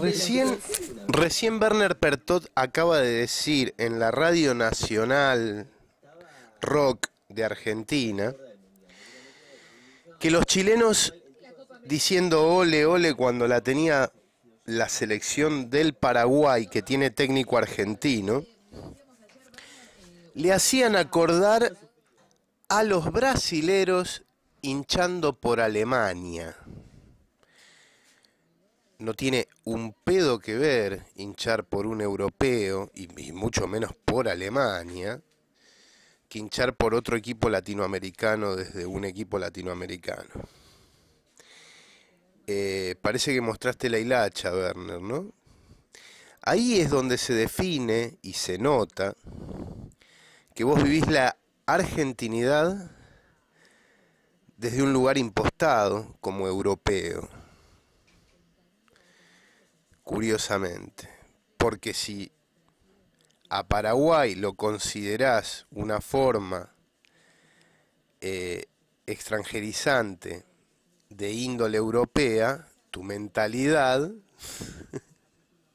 Recién, recién Werner Pertot acaba de decir en la Radio Nacional Rock de Argentina que los chilenos diciendo ole, ole cuando la tenía la selección del Paraguay que tiene técnico argentino, le hacían acordar a los brasileros hinchando por Alemania no tiene un pedo que ver hinchar por un europeo, y, mucho menos por Alemania, que hinchar por otro equipo latinoamericano desde un equipo latinoamericano. Eh, parece que mostraste la hilacha, Werner, ¿no? Ahí es donde se define y se nota que vos vivís la argentinidad desde un lugar impostado como europeo curiosamente, porque si a Paraguay lo considerás una forma eh, extranjerizante de índole europea, tu mentalidad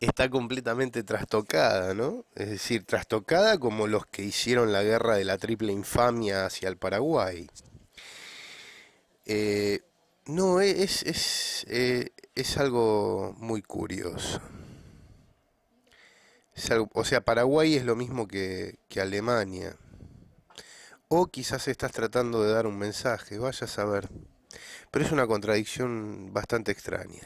está completamente trastocada, ¿no? Es decir, trastocada como los que hicieron la guerra de la triple infamia hacia el Paraguay. Eh, no, e, es, es, eh, es algo muy curioso. o sea, Paraguay es lo mismo que, que Alemania. O quizás estás tratando de dar un mensaje, vaya a saber. Pero es una contradicción bastante extraña.